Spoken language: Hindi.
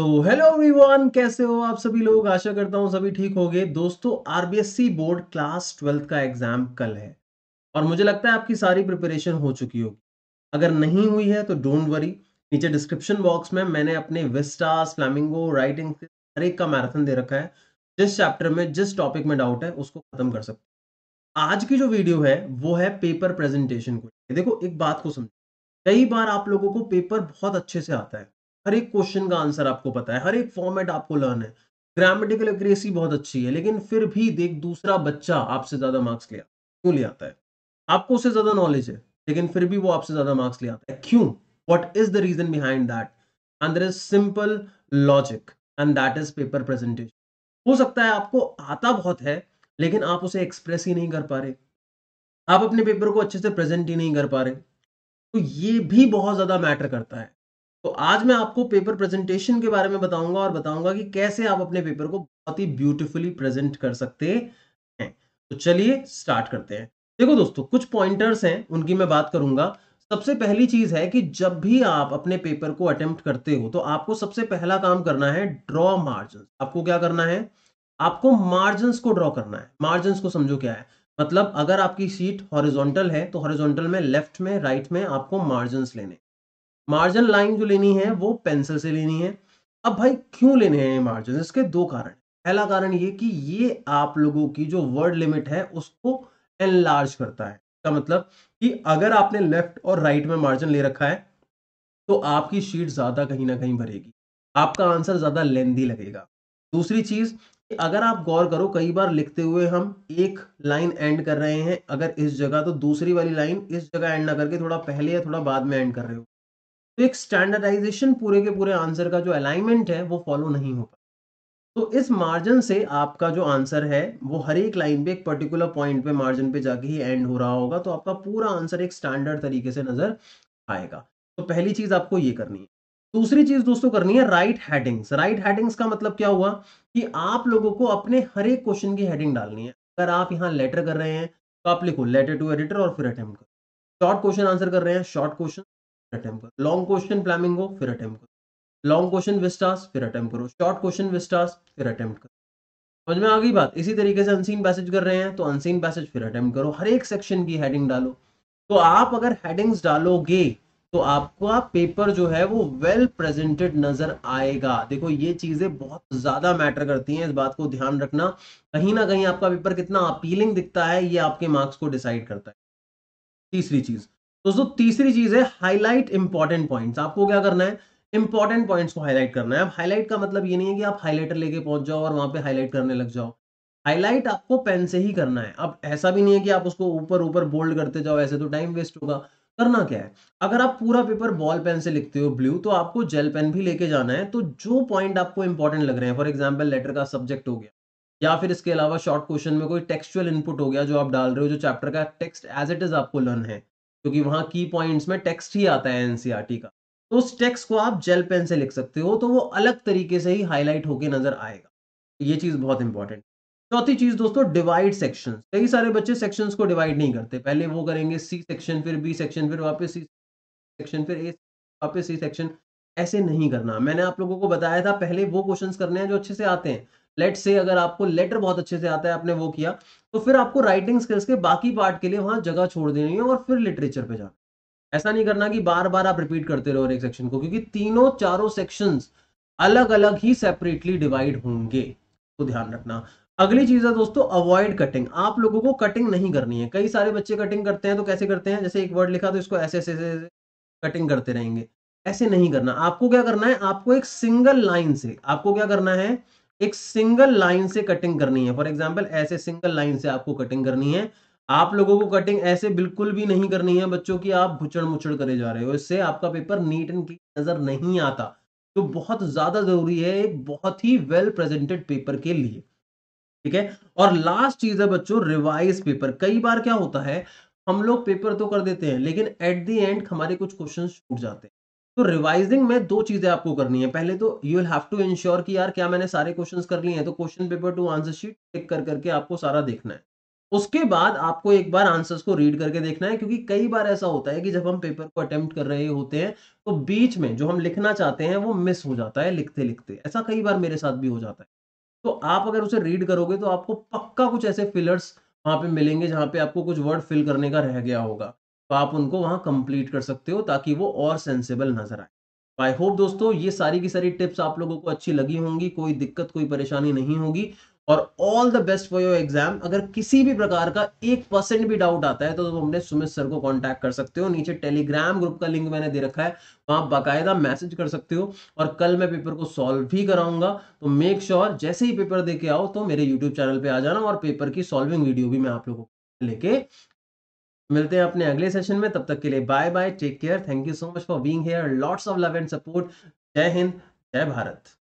तो हेलो एवरीवन कैसे हो आप सभी लोग आशा करता हूँ सभी ठीक होंगे दोस्तों आरबीएससी बोर्ड क्लास ट्वेल्थ का एग्जाम कल है और मुझे लगता है आपकी सारी प्रिपरेशन हो चुकी होगी अगर नहीं हुई है तो डोंट वरी नीचे डिस्क्रिप्शन बॉक्स में मैंने अपने विस्टास फ्लैमिंगो राइटिंग हर एक का मैराथन दे रखा है जिस चैप्टर में जिस टॉपिक में डाउट है उसको खत्म कर सकते आज की जो वीडियो है वो है पेपर प्रेजेंटेशन को देखो एक बात को समझो कई बार आप लोगों को पेपर बहुत अच्छे से आता है हर एक क्वेश्चन का आंसर आपको पता है हर एक फॉर्मेट आपको लर्न है ग्रामेटिकल एक्यूरेसी बहुत अच्छी है लेकिन फिर भी देख दूसरा बच्चा आपसे ज्यादा मार्क्स ले क्यों ले आता है आपको उससे ज्यादा नॉलेज है लेकिन फिर भी वो आपसे ज्यादा मार्क्स ले आता है क्यों what is the reason behind that and is simple logic and that is paper presentation हो सकता है आपको आता बहुत है लेकिन आप उसे एक्सप्रेस ही नहीं कर पा रहे आप अपने पेपर को अच्छे से प्रेजेंट ही नहीं कर पा रहे तो ये भी बहुत ज्यादा मैटर करता है तो आज मैं आपको पेपर प्रेजेंटेशन के बारे में बताऊंगा और बताऊंगा कि कैसे आप अपने पेपर को बहुत ही ब्यूटीफुली प्रेजेंट कर सकते हैं तो चलिए स्टार्ट करते हैं देखो दोस्तों कुछ पॉइंटर्स हैं उनकी मैं बात करूंगा सबसे पहली चीज है कि जब भी आप अपने पेपर को अटेम्प्ट करते हो तो आपको सबसे पहला काम करना है ड्रॉ मार्जिन आपको क्या करना है आपको मार्जिन को ड्रॉ करना है मार्जिन को समझो क्या है मतलब अगर आपकी सीट हॉरिजॉन्टल है तो हॉरिजॉन्टल में लेफ्ट में राइट में आपको मार्जिन लेने मार्जिन लाइन जो लेनी है वो पेंसिल से लेनी है अब भाई क्यों लेने हैं मार्जिन इसके दो कारण पहला कारण ये कि ये आप लोगों की जो वर्ड लिमिट है उसको एनलार्ज करता है का मतलब कि अगर आपने लेफ्ट और राइट में मार्जिन ले रखा है तो आपकी शीट ज़्यादा कहीं ना कहीं भरेगी आपका आंसर ज़्यादा लेंदी लगेगा दूसरी चीज़ कि अगर आप गौर करो कई बार लिखते हुए हम एक लाइन एंड कर रहे हैं अगर इस जगह तो दूसरी वाली लाइन इस जगह एंड ना करके थोड़ा पहले या थोड़ा बाद में एंड कर रहे हो तो एक स्टैंडर्डाइजेशन पूरे के पूरे आंसर का जो अलाइनमेंट है वो फॉलो नहीं हो पाता तो इस मार्जिन से आपका जो आंसर है वो हर एक लाइन पे एक पर्टिकुलर पॉइंट पे मार्जिन पे जाके ही एंड हो रहा होगा तो आपका पूरा आंसर एक स्टैंडर्ड तरीके से नजर आएगा तो पहली चीज आपको ये करनी है दूसरी चीज दोस्तों करनी है राइट हेडिंग्स राइट हेडिंग्स का मतलब क्या हुआ कि आप लोगों को अपने हर एक क्वेश्चन की हेडिंग डालनी है अगर आप यहाँ लेटर कर रहे हैं तो आप लिखो लेटर टू एडिटर और फिर अटेम्प्ट करो शॉर्ट क्वेश्चन आंसर कर रहे हैं शॉर्ट क्वेश्चन अटेम्प्ट करो लॉन्ग क्वेश्चन फ्लैमिंगो फिर अटेम्प्ट करो लॉन्ग क्वेश्चन विस्टास फिर अटेम्प करो शॉर्ट क्वेश्चन विस्टास फिर अटेम्प्ट करो समझ में आ गई बात इसी तरीके से अनसीन पैसेज कर रहे हैं तो अनसीन पैसेज फिर अटेम्प्ट करो हर एक सेक्शन की हेडिंग डालो तो आप अगर हेडिंग्स डालोगे तो आपको आप पेपर जो है वो वेल प्रेजेंटेड नजर आएगा देखो ये चीजें बहुत ज्यादा मैटर करती हैं इस बात को ध्यान रखना कहीं ना कहीं आपका पेपर कितना अपीलिंग दिखता है ये आपके मार्क्स को डिसाइड करता है तीसरी चीज दोस्तों तीसरी चीज है हाईलाइट इंपॉर्टेंट पॉइंट्स आपको क्या करना है इंपॉर्टेंट पॉइंट्स को हाईलाइट करना है अब हाईलाइट का मतलब ये नहीं है कि आप हाईलाइटर लेके पहुंच जाओ और वहां पे हाईलाइट करने लग जाओ हाईलाइट आपको पेन से ही करना है अब ऐसा भी नहीं है कि आप उसको ऊपर ऊपर बोल्ड करते जाओ ऐसे तो टाइम वेस्ट होगा करना क्या है अगर आप पूरा पेपर बॉल पेन से लिखते हो ब्लू तो आपको जेल पेन भी लेके जाना है तो जो पॉइंट आपको इंपॉर्टेंट लग रहे हैं फॉर एग्जाम्पल लेटर का सब्जेक्ट हो गया या फिर इसके अलावा शॉर्ट क्वेश्चन में कोई टेक्सचुअल इनपुट हो गया जो आप डाल रहे हो जो चैप्टर का टेक्स्ट एज इट इज आपको लर्न है क्योंकि वहां की पॉइंट्स में टेक्स्ट ही आता है एनसीईआरटी e का तो उस टेक्स्ट को आप जेल पेन से लिख सकते हो तो वो अलग तरीके से ही हाईलाइट होके नजर आएगा ये चीज़ बहुत इंपॉर्टेंट चौथी चीज दोस्तों डिवाइड सेक्शन कई सारे बच्चे सेक्शन को डिवाइड नहीं करते पहले वो करेंगे सी सेक्शन फिर बी सेक्शन फिर वापस सी सेक्शन फिर ए वापस सी सेक्शन ऐसे नहीं करना मैंने आप लोगों को बताया था पहले वो क्वेश्चंस करने हैं जो अच्छे से आते हैं लेट से अगर आपको लेटर बहुत अच्छे से आता है आपने वो किया तो फिर आपको राइटिंग स्किल्स के बाकी पार्ट के लिए वहां जगह छोड़ देनी है और फिर लिटरेचर पे जाना ऐसा नहीं करना कि बार बार आप रिपीट करते रहो एक सेक्शन को क्योंकि तीनों चारों सेक्शन अलग अलग ही सेपरेटली डिवाइड होंगे तो ध्यान रखना अगली चीज है दोस्तों अवॉइड कटिंग आप लोगों को कटिंग नहीं करनी है कई सारे बच्चे कटिंग करते हैं तो कैसे करते हैं जैसे एक वर्ड लिखा तो इसको ऐसे ऐसे कटिंग करते रहेंगे ऐसे नहीं करना आपको क्या करना है आपको एक सिंगल लाइन से आपको क्या करना है एक सिंगल लाइन से कटिंग करनी है फॉर एग्जाम्पल ऐसे सिंगल लाइन से आपको कटिंग करनी है आप लोगों को कटिंग ऐसे बिल्कुल भी नहीं करनी है बच्चों की आप घुचड़ मुचड़ करे जा रहे हो इससे आपका पेपर नीट एंड क्लीन नजर नहीं आता तो बहुत ज्यादा जरूरी है एक बहुत ही वेल प्रेजेंटेड पेपर के लिए ठीक है और लास्ट चीज है बच्चों रिवाइज पेपर कई बार क्या होता है हम लोग पेपर तो कर देते हैं लेकिन एट दी एंड हमारे कुछ क्वेश्चन छूट जाते हैं तो रिवाइजिंग में दो चीजें आपको करनी है पहले तो you will have to ensure कि यार क्या मैंने सारे क्वेश्चंस कर लिए हैं तो question paper to answer sheet tick कर करके आपको सारा देखना है उसके बाद आपको एक बार आंसर्स को रीड करके देखना है क्योंकि कई बार ऐसा होता है कि जब हम पेपर को अटेम्प्ट कर रहे होते हैं तो बीच में जो हम लिखना चाहते हैं वो मिस हो जाता है लिखते लिखते ऐसा कई बार मेरे साथ भी हो जाता है तो आप अगर उसे रीड करोगे तो आपको पक्का कुछ ऐसे फिलर्स वहां पे मिलेंगे जहां पे आपको कुछ वर्ड फिल करने का रह गया होगा तो आप उनको वहां कंप्लीट कर सकते हो ताकि वो और सेंसेबल नजर आए आई होप दोस्तों ये सारी की सारी टिप्स आप लोगों को अच्छी लगी होंगी कोई दिक्कत कोई परेशानी नहीं होगी और all the best for your exam अगर किसी भी प्रकार का एक परसेंट भी डाउट आता है तो हमने सुमित सर को कांटेक्ट कर सकते हो नीचे टेलीग्राम ग्रुप का लिंक मैंने दे रखा है वहां बाकायदा मैसेज कर सकते हो और कल मैं पेपर को सॉल्व भी कराऊंगा तो मेक श्योर sure, जैसे ही पेपर दे के आओ तो मेरे यूट्यूब चैनल पर आ जाना और पेपर की सॉल्विंग वीडियो भी मैं आप लोगों को लेके मिलते हैं अपने अगले सेशन में तब तक के लिए bye bye take care thank you so much for being lords lots of love and support जय हिंद जय भारत